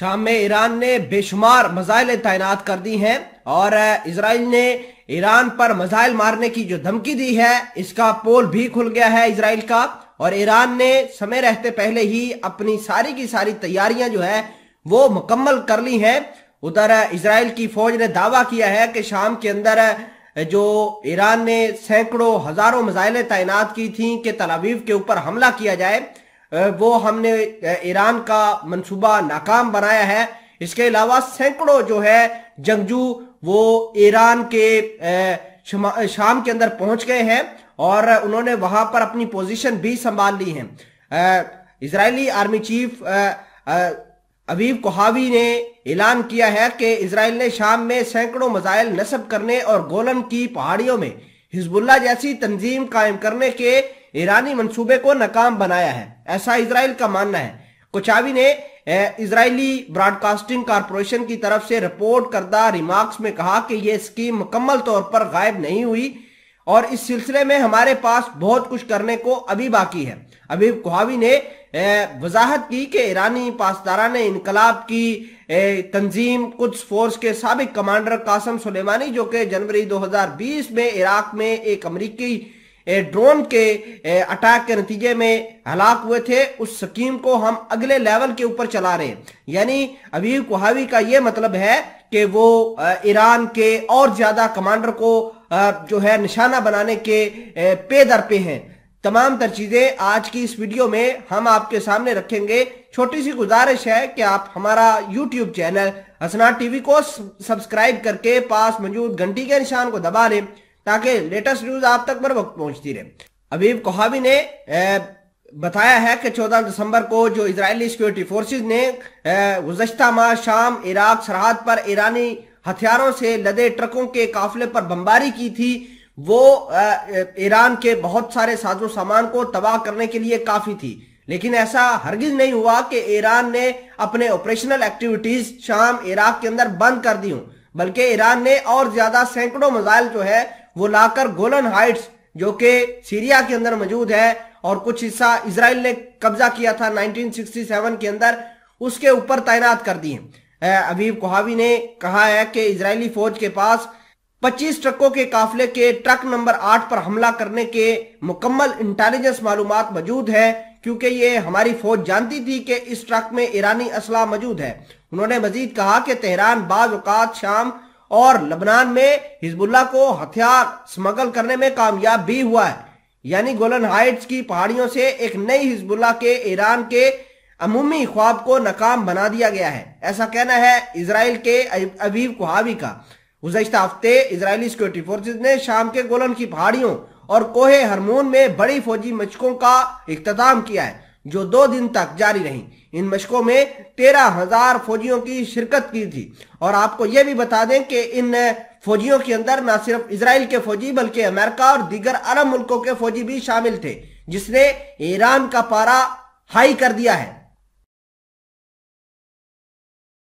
शाम में ईरान ने बेशुमार मजाइलें तैनात कर दी हैं और इसराइल ने ईरान पर मजाइल मारने की जो धमकी दी है इसका पोल भी खुल गया है इसराइल का और ईरान ने समय रहते पहले ही अपनी सारी की सारी तैयारियां जो है वो मुकम्मल कर ली हैं उधर इसराइल की फौज ने दावा किया है कि शाम के अंदर जो ईरान ने सैकड़ों हजारों मजाइलें तैनात की थी कि तलावीव के ऊपर हमला किया जाए वो हमने ईरान का मंसूबा नाकाम बनाया है इसके अलावा सैकड़ों जो है जंगजू वो ईरान के शाम के अंदर पहुंच गए हैं और उन्होंने वहां पर अपनी पोजीशन भी संभाल ली है Israeli army chief Aviv Kochavi ने ऐलान किया है कि इसराइल ने शाम में सैकड़ों मजाइल नस्ब करने और गोलन की पहाड़ियों में हिजबुल्ला जैसी तंजीम कायम करने के ईरानी मंसूबे को नाकाम बनाया है ऐसा इसराइल का मानना है कुचावी ने इसराइली ब्रॉडकास्टिंग कारपोरेशन की तरफ से रिपोर्ट करदा रिमार्क्स में कहा कि यह स्कीम मुकम्मल तौर पर गायब नहीं हुई और इस सिलसिले में हमारे पास बहुत कुछ करने को अभी बाकी है अभी कुहावी ने वजाहत की कि ईरानी पासदारा ने इनकलाब की तंजीम कुछ फोर्स के सबक कमांडर कासम सुलेमानी जो कि जनवरी 2020 में इराक में एक अमरीकी ड्रोन के अटैक के नतीजे में हलाक हुए थे उस स्कीम को हम अगले लेवल के ऊपर चला रहे हैं यानी अभी कुहावी का यह मतलब है कि वो ईरान के और ज्यादा कमांडर को जो है निशाना बनाने के पे दर पे हैं तमाम तर चीजें आज की इस वीडियो में हम आपके सामने रखेंगे छोटी सी गुजारिश है कि आप हमारा यूट्यूब चैनल हसना टीवी को सब्सक्राइब करके पास मौजूद घंटी के निशान को दबा लें ताकि लेटेस्ट न्यूज आप तक बर वक्त पहुंचती रहे अबीब कोहाबी ने बताया है कि 14 दिसंबर को जो इजरायली सिक्योरिटी फोर्सेस ने गुजशत माह शाम इराक सरहद पर ईरानी हथियारों से लदे ट्रकों के काफिले पर बमबारी की थी वो ईरान के बहुत सारे साजो सामान को तबाह करने के लिए काफी थी लेकिन ऐसा हरगिज नहीं हुआ कि ईरान ने अपने ऑपरेशनल एक्टिविटीज शाम इराक के अंदर बंद कर दी हूं बल्कि ईरान ने और ज्यादा सैकड़ों मिजाइल जो है वो लाकर गोलन हाइट्स जो कि सीरिया के अंदर मौजूद है और कुछ हिस्सा इसराइल ने कब्जा किया था 1967 के अंदर उसके ऊपर तैनात कर दिए अबीब कोहावी ने कहा है कि इसराइली फौज के पास 25 ट्रकों के काफले के ट्रक नंबर 8 पर हमला करने के मुकम्मल इंटेलिजेंस मालूम मौजूद है क्योंकि ये हमारी फौज जानती थी कि इस ट्रक में ईरानी असला मौजूद है उन्होंने मजीद कहा कि तेहरान बाज शाम और लबनान में हिजबुल्ला को हथियार स्मगल करने में कामयाब भी हुआ है यानी गोलन हाइट्स की पहाड़ियों से एक नई हिजबुल्ला के ईरान के अमूमी ख्वाब को नाकाम बना दिया गया है ऐसा कहना है इसराइल के अबीब कुहावी का गुजशत हफ्ते इसराइली सिक्योरिटी फोर्सेज ने शाम के गोलन की पहाड़ियों और कोहे हरमून में बड़ी फौजी मचकों का इख्ताम किया है जो दो दिन तक जारी रही इन मशकों में तेरह हजार फौजियों की शिरकत की थी और आपको यह भी बता दें कि इन फौजियों के अंदर न सिर्फ इसराइल के फौजी बल्कि अमेरिका और दीगर अरब मुल्कों के फौजी भी शामिल थे जिसने ईरान का पारा हाई कर दिया है